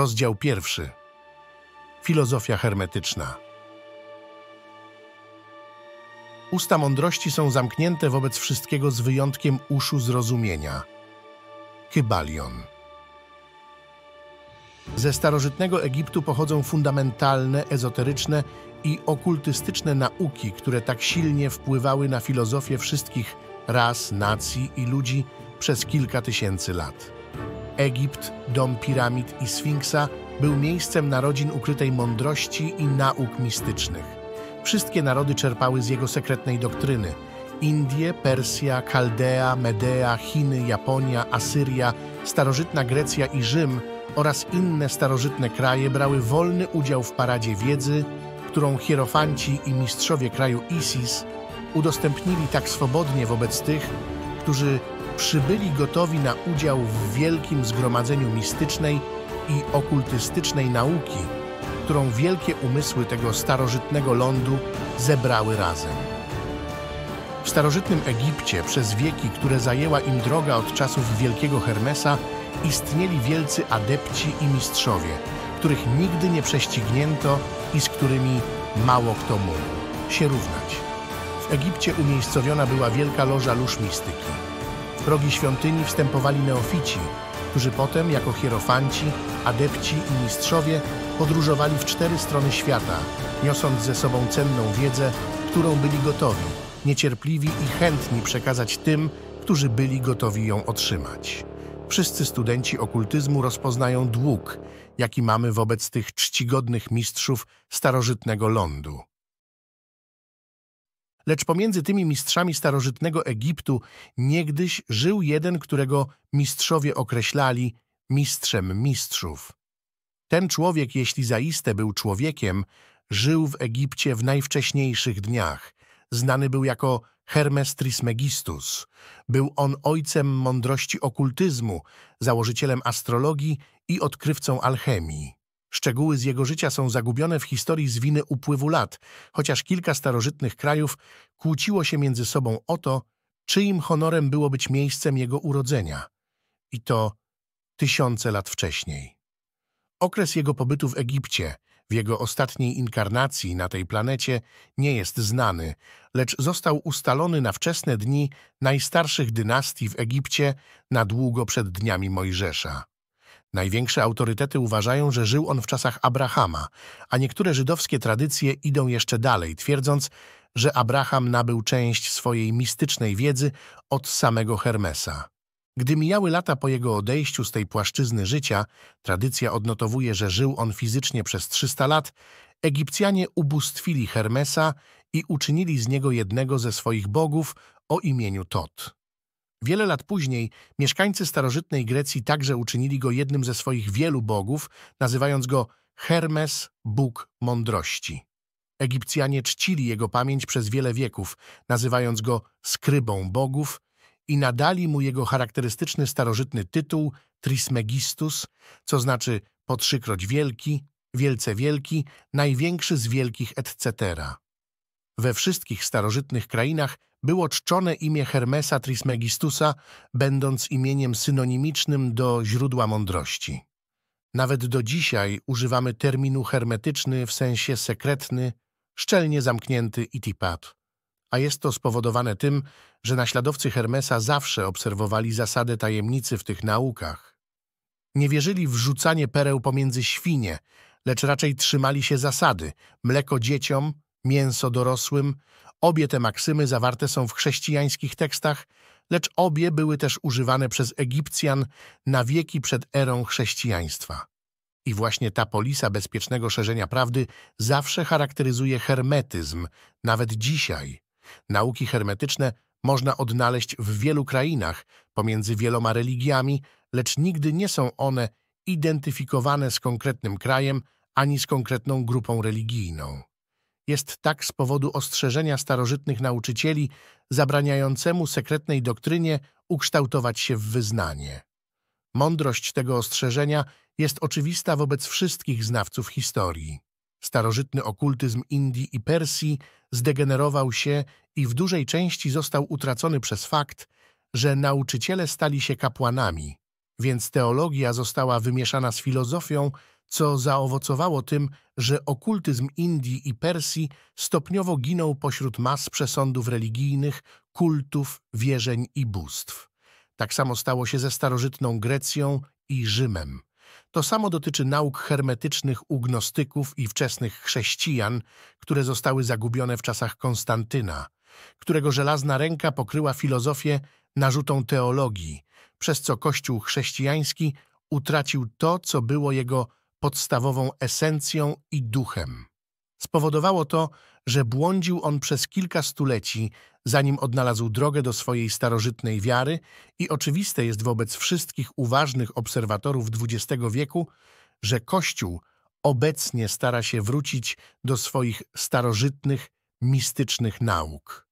Rozdział pierwszy. Filozofia hermetyczna. Usta mądrości są zamknięte wobec wszystkiego z wyjątkiem uszu zrozumienia. Kybalion. Ze starożytnego Egiptu pochodzą fundamentalne, ezoteryczne i okultystyczne nauki, które tak silnie wpływały na filozofię wszystkich ras, nacji i ludzi przez kilka tysięcy lat. Egipt, dom piramid i Sfinksa był miejscem narodzin ukrytej mądrości i nauk mistycznych. Wszystkie narody czerpały z jego sekretnej doktryny. Indie, Persja, Kaldea, Medea, Chiny, Japonia, Asyria, starożytna Grecja i Rzym oraz inne starożytne kraje brały wolny udział w paradzie wiedzy, którą hierofanci i mistrzowie kraju Isis udostępnili tak swobodnie wobec tych, którzy przybyli gotowi na udział w wielkim zgromadzeniu mistycznej i okultystycznej nauki, którą wielkie umysły tego starożytnego lądu zebrały razem. W starożytnym Egipcie przez wieki, które zajęła im droga od czasów wielkiego Hermesa, istnieli wielcy adepci i mistrzowie, których nigdy nie prześcignięto i z którymi mało kto mógł się równać. W Egipcie umiejscowiona była wielka loża lóż mistyki progi świątyni wstępowali neofici, którzy potem jako hierofanci, adepci i mistrzowie podróżowali w cztery strony świata, niosąc ze sobą cenną wiedzę, którą byli gotowi, niecierpliwi i chętni przekazać tym, którzy byli gotowi ją otrzymać. Wszyscy studenci okultyzmu rozpoznają dług, jaki mamy wobec tych czcigodnych mistrzów starożytnego lądu. Lecz pomiędzy tymi mistrzami starożytnego Egiptu niegdyś żył jeden, którego mistrzowie określali mistrzem mistrzów. Ten człowiek, jeśli zaiste był człowiekiem, żył w Egipcie w najwcześniejszych dniach. Znany był jako Hermes Trismegistus. Był on ojcem mądrości okultyzmu, założycielem astrologii i odkrywcą alchemii. Szczegóły z jego życia są zagubione w historii z winy upływu lat, chociaż kilka starożytnych krajów kłóciło się między sobą o to, czyim honorem było być miejscem jego urodzenia. I to tysiące lat wcześniej. Okres jego pobytu w Egipcie, w jego ostatniej inkarnacji na tej planecie, nie jest znany, lecz został ustalony na wczesne dni najstarszych dynastii w Egipcie na długo przed dniami Mojżesza. Największe autorytety uważają, że żył on w czasach Abrahama, a niektóre żydowskie tradycje idą jeszcze dalej, twierdząc, że Abraham nabył część swojej mistycznej wiedzy od samego Hermesa. Gdy mijały lata po jego odejściu z tej płaszczyzny życia, tradycja odnotowuje, że żył on fizycznie przez 300 lat, Egipcjanie ubóstwili Hermesa i uczynili z niego jednego ze swoich bogów o imieniu Tot. Wiele lat później mieszkańcy starożytnej Grecji także uczynili go jednym ze swoich wielu bogów, nazywając go Hermes, Bóg Mądrości. Egipcjanie czcili jego pamięć przez wiele wieków, nazywając go skrybą bogów i nadali mu jego charakterystyczny starożytny tytuł Trismegistus, co znaczy po trzykroć wielki, wielce wielki, największy z wielkich, etc. We wszystkich starożytnych krainach było czczone imię Hermesa Trismegistusa, będąc imieniem synonimicznym do źródła mądrości. Nawet do dzisiaj używamy terminu hermetyczny w sensie sekretny, szczelnie zamknięty itipat. A jest to spowodowane tym, że naśladowcy Hermesa zawsze obserwowali zasadę tajemnicy w tych naukach. Nie wierzyli w rzucanie pereł pomiędzy świnie, lecz raczej trzymali się zasady mleko dzieciom, mięso dorosłym Obie te maksymy zawarte są w chrześcijańskich tekstach, lecz obie były też używane przez Egipcjan na wieki przed erą chrześcijaństwa. I właśnie ta polisa bezpiecznego szerzenia prawdy zawsze charakteryzuje hermetyzm, nawet dzisiaj. Nauki hermetyczne można odnaleźć w wielu krainach, pomiędzy wieloma religiami, lecz nigdy nie są one identyfikowane z konkretnym krajem ani z konkretną grupą religijną jest tak z powodu ostrzeżenia starożytnych nauczycieli zabraniającemu sekretnej doktrynie ukształtować się w wyznanie. Mądrość tego ostrzeżenia jest oczywista wobec wszystkich znawców historii. Starożytny okultyzm Indii i Persji zdegenerował się i w dużej części został utracony przez fakt, że nauczyciele stali się kapłanami, więc teologia została wymieszana z filozofią, co zaowocowało tym, że okultyzm Indii i Persji stopniowo ginął pośród mas przesądów religijnych, kultów, wierzeń i bóstw. Tak samo stało się ze starożytną Grecją i Rzymem. To samo dotyczy nauk hermetycznych u gnostyków i wczesnych chrześcijan, które zostały zagubione w czasach Konstantyna, którego żelazna ręka pokryła filozofię narzutą teologii, przez co Kościół chrześcijański utracił to, co było jego podstawową esencją i duchem. Spowodowało to, że błądził on przez kilka stuleci, zanim odnalazł drogę do swojej starożytnej wiary i oczywiste jest wobec wszystkich uważnych obserwatorów XX wieku, że Kościół obecnie stara się wrócić do swoich starożytnych, mistycznych nauk.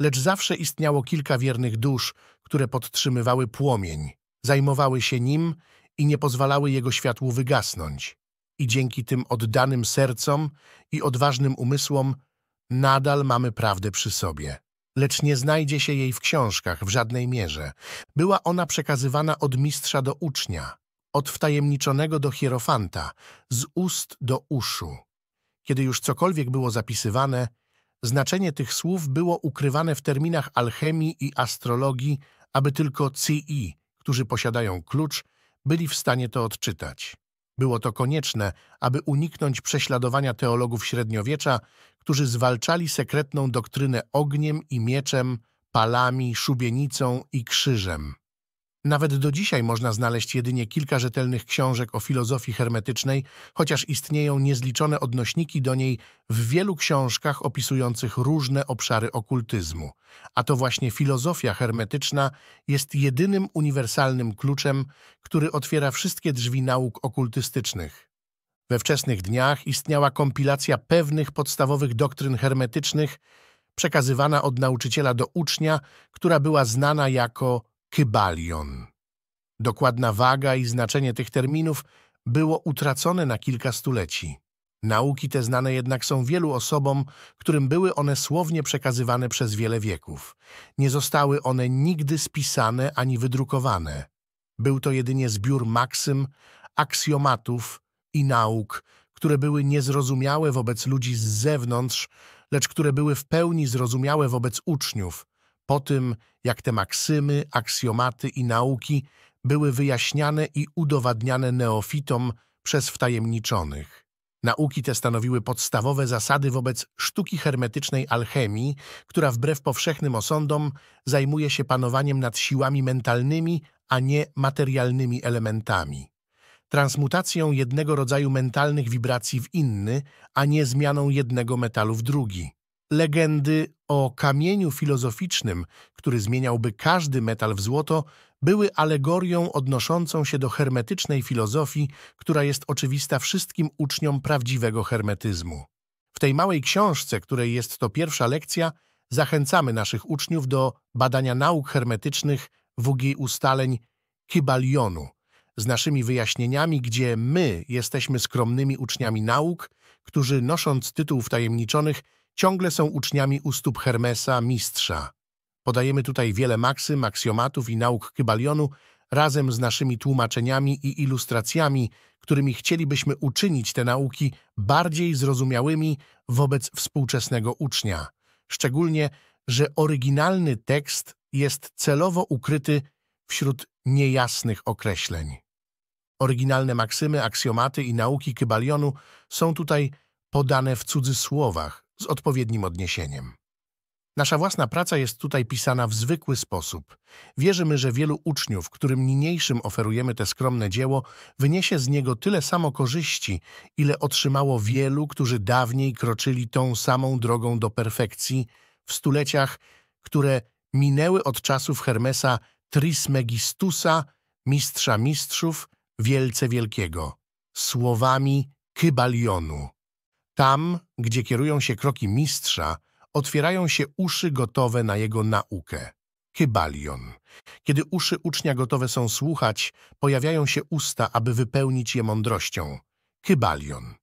Lecz zawsze istniało kilka wiernych dusz, które podtrzymywały płomień, zajmowały się nim i nie pozwalały jego światłu wygasnąć. I dzięki tym oddanym sercom i odważnym umysłom nadal mamy prawdę przy sobie. Lecz nie znajdzie się jej w książkach w żadnej mierze. Była ona przekazywana od mistrza do ucznia, od wtajemniczonego do hierofanta, z ust do uszu. Kiedy już cokolwiek było zapisywane, znaczenie tych słów było ukrywane w terminach alchemii i astrologii, aby tylko CI, którzy posiadają klucz, byli w stanie to odczytać. Było to konieczne, aby uniknąć prześladowania teologów średniowiecza, którzy zwalczali sekretną doktrynę ogniem i mieczem, palami, szubienicą i krzyżem. Nawet do dzisiaj można znaleźć jedynie kilka rzetelnych książek o filozofii hermetycznej, chociaż istnieją niezliczone odnośniki do niej w wielu książkach opisujących różne obszary okultyzmu. A to właśnie filozofia hermetyczna jest jedynym uniwersalnym kluczem, który otwiera wszystkie drzwi nauk okultystycznych. We wczesnych dniach istniała kompilacja pewnych podstawowych doktryn hermetycznych, przekazywana od nauczyciela do ucznia, która była znana jako Kybalion. Dokładna waga i znaczenie tych terminów było utracone na kilka stuleci. Nauki te znane jednak są wielu osobom, którym były one słownie przekazywane przez wiele wieków. Nie zostały one nigdy spisane ani wydrukowane. Był to jedynie zbiór maksym, aksjomatów i nauk, które były niezrozumiałe wobec ludzi z zewnątrz, lecz które były w pełni zrozumiałe wobec uczniów, po tym, jak te maksymy, aksjomaty i nauki były wyjaśniane i udowadniane neofitom przez wtajemniczonych. Nauki te stanowiły podstawowe zasady wobec sztuki hermetycznej alchemii, która wbrew powszechnym osądom zajmuje się panowaniem nad siłami mentalnymi, a nie materialnymi elementami. Transmutacją jednego rodzaju mentalnych wibracji w inny, a nie zmianą jednego metalu w drugi. Legendy o kamieniu filozoficznym, który zmieniałby każdy metal w złoto, były alegorią odnoszącą się do hermetycznej filozofii, która jest oczywista wszystkim uczniom prawdziwego hermetyzmu. W tej małej książce, której jest to pierwsza lekcja, zachęcamy naszych uczniów do badania nauk hermetycznych WG ustaleń Kybalionu z naszymi wyjaśnieniami, gdzie my jesteśmy skromnymi uczniami nauk, którzy nosząc tytuł wtajemniczonych ciągle są uczniami u stóp Hermesa, mistrza. Podajemy tutaj wiele maksym, aksjomatów i nauk Kybalionu razem z naszymi tłumaczeniami i ilustracjami, którymi chcielibyśmy uczynić te nauki bardziej zrozumiałymi wobec współczesnego ucznia. Szczególnie, że oryginalny tekst jest celowo ukryty wśród niejasnych określeń. Oryginalne maksymy, aksjomaty i nauki Kybalionu są tutaj podane w cudzysłowach, z odpowiednim odniesieniem. Nasza własna praca jest tutaj pisana w zwykły sposób. Wierzymy, że wielu uczniów, którym niniejszym oferujemy te skromne dzieło, wyniesie z niego tyle samo korzyści, ile otrzymało wielu, którzy dawniej kroczyli tą samą drogą do perfekcji w stuleciach, które minęły od czasów Hermesa Trismegistusa, mistrza mistrzów, wielce wielkiego, słowami Kybalionu. Tam, gdzie kierują się kroki mistrza, otwierają się uszy gotowe na jego naukę. Kybalion. Kiedy uszy ucznia gotowe są słuchać, pojawiają się usta, aby wypełnić je mądrością. Kybalion.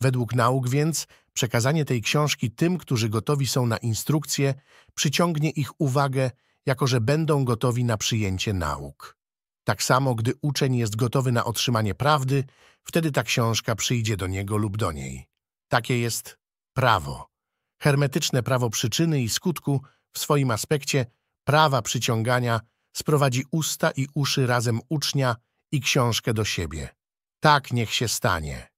Według nauk więc przekazanie tej książki tym, którzy gotowi są na instrukcję, przyciągnie ich uwagę, jako że będą gotowi na przyjęcie nauk. Tak samo, gdy uczeń jest gotowy na otrzymanie prawdy, wtedy ta książka przyjdzie do niego lub do niej. Takie jest prawo. Hermetyczne prawo przyczyny i skutku w swoim aspekcie prawa przyciągania sprowadzi usta i uszy razem ucznia i książkę do siebie. Tak niech się stanie.